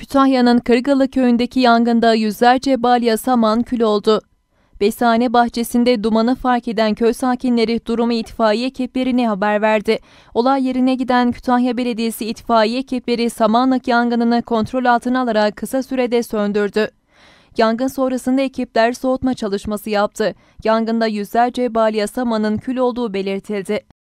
Kütahya'nın Kırgalı köyündeki yangında yüzlerce balya saman kül oldu. Besane bahçesinde dumanı fark eden köy sakinleri durumu itfaiye ekiplerine haber verdi. Olay yerine giden Kütahya Belediyesi itfaiye ekipleri Samanlık yangınını kontrol altına alarak kısa sürede söndürdü. Yangın sonrasında ekipler soğutma çalışması yaptı. Yangında yüzlerce balya samanın kül olduğu belirtildi.